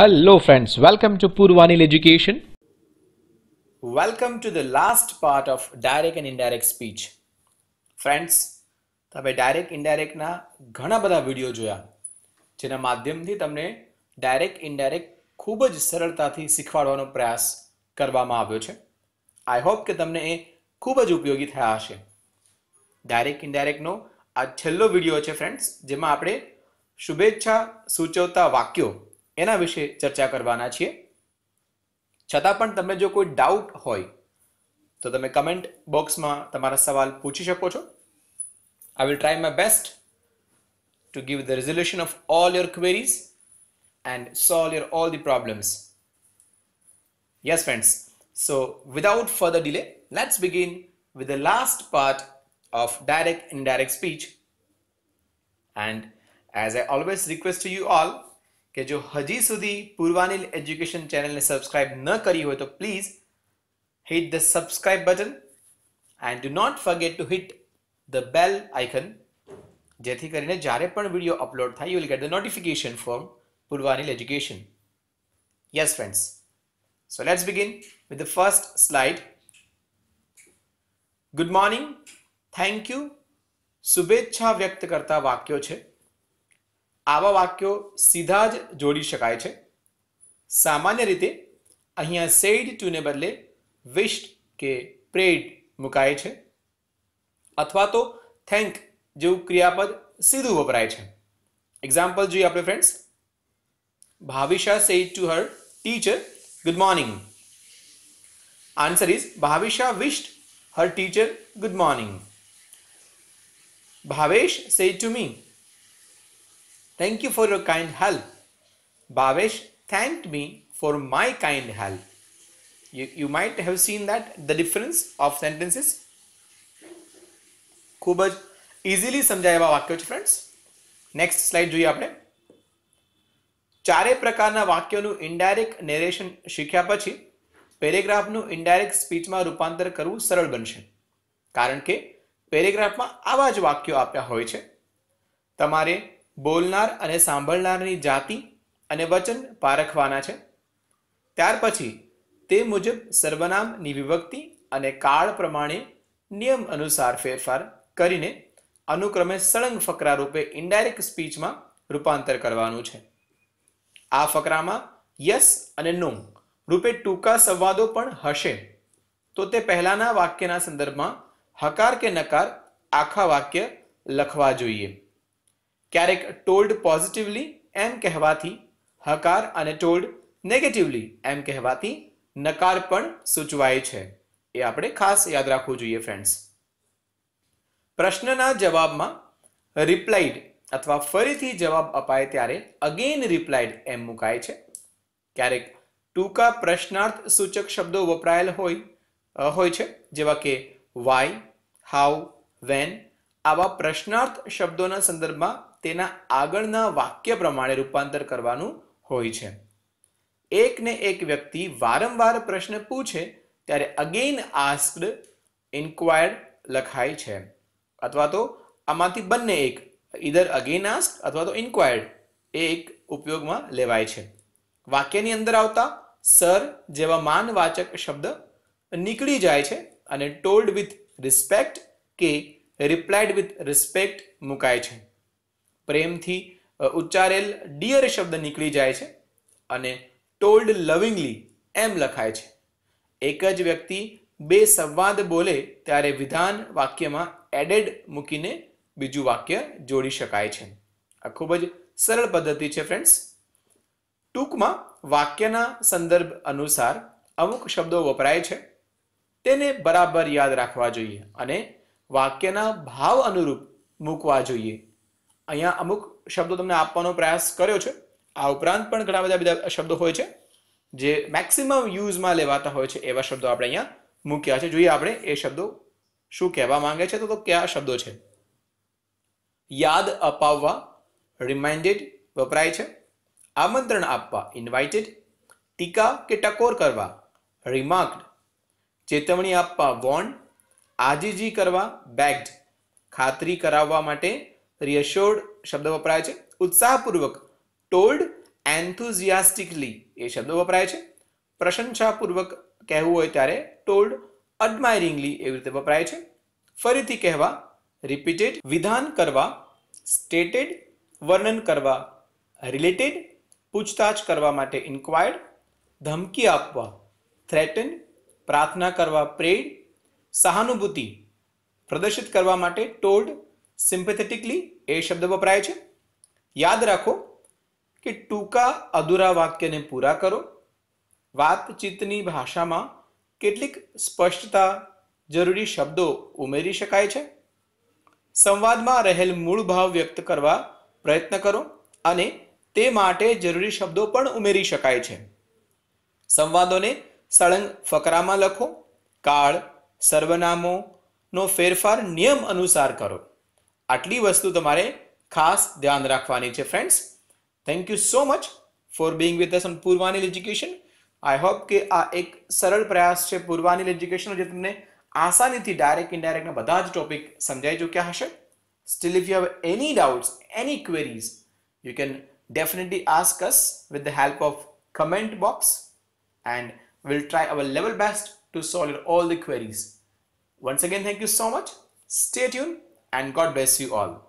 Hello friends, welcome to Purvanil Education. Welcome to the last part of direct and indirect speech. Friends તમે direct ઇન્ડાયરેક્ટના ઘણા બધા video જોયા જેના માધ્યમથી તમને ડાયરેક્ટ ઇન્ડાયરેક્ટ ખૂબ જ સરળતાથી શીખવાડવાનો પ્રયાસ કરવામાં આવ્યો છે આઈ હોપ કે તમને એ ખૂબ જ ઉપયોગી થયા હશે ડાયરેક્ટ ઇન્ડાયરેક્ટનો આ છેલ્લો વિડીયો છે ફ્રેન્ડ્સ જેમાં આપણે શુભેચ્છા સૂચવતા વાક્યો એના વિશે ચર્ચા કરવાના છીએ છતાં પણ તમને જો કોઈ ડાઉટ હોય તો તમે કમેન્ટ બોક્સમાં તમારા સવાલ પૂછી શકો છો I will try my best to give the resolution of all your queries and solve your all the problems. Yes, friends. So without further delay, let's begin with the last part of direct and indirect speech. And as I always request to you all, કે જો હજી સુધી પૂર્વાનિલ education ચેનલને subscribe ન કરી હોય તો please hit the subscribe button and do not forget to hit the bell icon જેથી કરીને જ્યારે પણ વિડીયો અપલોડ થાય you will get the notification for Purvanil education yes friends so let's begin with the first slide good morning thank you શુભેચ્છા વ્યક્ત કરતા વાક્યો છે આવા વાક્યો સીધા જ જોડી શકાય છે સામાન્ય રીતે અહીંયા સેડ ટુને બદલે વિશ્ડ કે પ્રેડ મુકાય છે અથવા તો થેન્ક જેવું ક્રિયાપદ સીધું વપરાય છે એક્ઝામ્પલ જોઈએ આપણે friends Bhavisha said to her teacher good morning answer is Bhavisha wished her teacher good morning Bhavesh said to me thank you for your kind help. Bhavesh thank me for my kind help. You you might have seen that the difference of sentences. ખૂબ જ easily સમજાય એવા વાક્યો છે friends next slide જોઈએ આપણે ચારે પ્રકારના વાક્યોનું ઇન્ડાયરેક્ટ નેરેશન શીખ્યા પછી પેરેગ્રાફનું ઇન્ડાયરેક્ટ સ્પીચમાં રૂપાંતર કરવું સરળ બનશે કારણ કે પેરેગ્રાફમાં આવા જ વાક્યો આપ્યા હોય છે તમારે બોલનાર અને સાંભળનારની જાતિ અને વચન પારખવાના છે ત્યાર પછી તે મુજબ સર્વનામની વિભક્તિ અને કાળ પ્રમાણે નિયમ અનુસાર ફેરફાર કરીને અનુક્રમે સળંગ ફકરા રૂપે ઇન્ડાયરેક્ટ સ્પીચમાં રૂપાંતર કરવાનું છે આ ફકરામાં યસ અને નો રૂપે ટૂંકા સંવાદો પણ હશે તો તે પહેલાના વાક્યના સંદર્ભમાં હકાર કે નકાર આખા વાક્ય લખવા જોઈએ ક્યારેક ટોલ્ડ પોઝિટિવલી એમ કહેવાથી હકાર અને ટોલ્ડ નેગેટિવલી એમ કહેવાથી નકાર પણ સૂચવાય છે એ આપણે ખાસ યાદ રાખવું જોઈએ ફ્રેન્ડ્સ પ્રશ્નના જવાબમાં રિપ્લાઇડ અથવા ફરીથી જવાબ અપાય ત્યારે અગેન રિપ્લાઇડ એમ મુકાય છે ક્યારેક ટૂંકા પ્રશ્નાર્થ સૂચક શબ્દો વપરાયેલ હોય હોય છે જેવા કે વાય હાઉ વેન આવા પ્રશ્નાર્થ શબ્દોના સંદર્ભમાં તેના આગળના વાક્ય પ્રમાણે રૂપાંતર કરવાનું હોય છે એકને એક વ્યક્તિ વારંવાર પ્રશ્ન પૂછે ત્યારે અગેન આસ્કડ ઇન્ક્વાયર લખાય છે અથવા તો આમાંથી બંને એક ઇધર અગેન આસ્ક અથવા તો ઇન્ક્વાયર્ડ એક ઉપયોગમાં લેવાય છે વાક્યની અંદર આવતા સર જેવા માનવાચક શબ્દ નીકળી જાય છે અને ટોલ્ડ વિથ રિસ્પેક્ટ કે રિપ્લાઇડ વિથ રિસ્પેક્ટ મુકાય છે પ્રેમથી ઉચ્ચારેલ ડિયર શબ્દ નીકળી જાય છે અને ટોલ્ડ લવિંગલી એમ લખાય છે એક જ વ્યક્તિ બે સંવાદ બોલે ત્યારે વિધાન વાક્યમાં એડેડ મૂકીને બીજું વાક્ય જોડી શકાય છે આ ખૂબ જ સરળ પદ્ધતિ છે ફ્રેન્ડ્સ ટૂંકમાં વાક્યના સંદર્ભ અનુસાર અમુક શબ્દો વપરાય છે તેને બરાબર યાદ રાખવા જોઈએ અને વાક્યના ભાવ અનુરૂપ મૂકવા જોઈએ અહીંયા અમુક શબ્દો તમને આપવાનો પ્રયાસ કર્યો છે આ ઉપરાંત પણ ઘણા બધા બધા શબ્દો હોય છે જે મેક્સિમમ યુઝમાં લેવાતા હોય છે એવા શબ્દો આપણે અહીંયા મૂક્યા છે જોઈએ આપણે એ શબ્દો શું કહેવા માંગે છે તો કયા શબ્દો છે યાદ અપાવવા રિમાઇન્ડેડ વપરાય છે આમંત્રણ આપવા ઇન્વાઇટેડ ટીકા કે ટકોર કરવા રિમાર્ક ચેતવણી આપવા વોન્ડ આજીજી કરવા બેગ્ડ ખાતરી કરાવવા માટે રિયશ્યોર્ડ શબ્દ વપરાય છે ઉત્સાહપૂર્વક ટોલ્ડ એન્થુઝિયાસ્ટિકલી એ શબ્દ વપરાય છે પ્રશંસાપૂર્વક કહેવું હોય ત્યારે ટોલ્ડ અડમાયરિંગલી એવી રીતે વપરાય છે ફરીથી કહેવા રિપીટેડ વિધાન કરવા સ્ટેટેડ વર્ણન કરવા રિલેટેડ પૂછતાછ કરવા માટે ઇન્ક્વાયર્ડ ધમકી આપવા થ્રેટન પ્રાર્થના કરવા પ્રેડ સહાનુભૂતિ પ્રદર્શિત કરવા માટે ટોલ્ડ સિમ્પેથેટિકલી એ શબ્દ વપરાય છે યાદ રાખો કે ટૂંકા અધૂરા વાક્યને પૂરા કરો વાતચીતની ભાષામાં કેટલીક સ્પષ્ટતા જરૂરી શબ્દો ઉમેરી શકાય છે સંવાદમાં રહેલ મૂળ ભાવ વ્યક્ત કરવા પ્રયત્ન કરો અને તે માટે જરૂરી શબ્દો પણ ઉમેરી શકાય છે સંવાદોને સળંગ ફકરામાં લખો કાળ સર્વનામોનો ફેરફાર નિયમ અનુસાર કરો આટલી વસ્તુ તમારે ખાસ ધ્યાન રાખવાની છે friends thank you so much for being with us on Purvanil education I hope કે આ એક સરળ પ્રયાસ છે પૂર્વાનિલ એજ્યુકેશન જે તમને આસાનીથી ડાયરેક્ટ ઇન્ડાયરેક્ટના બધા જ ટોપિક સમજાઈ ચૂક્યા હશે still if you have any doubts any queries you can definitely ask us with the help of comment box and will try our level best to solve all the queries. Once again, thank you so much. Stay tuned and God bless you all.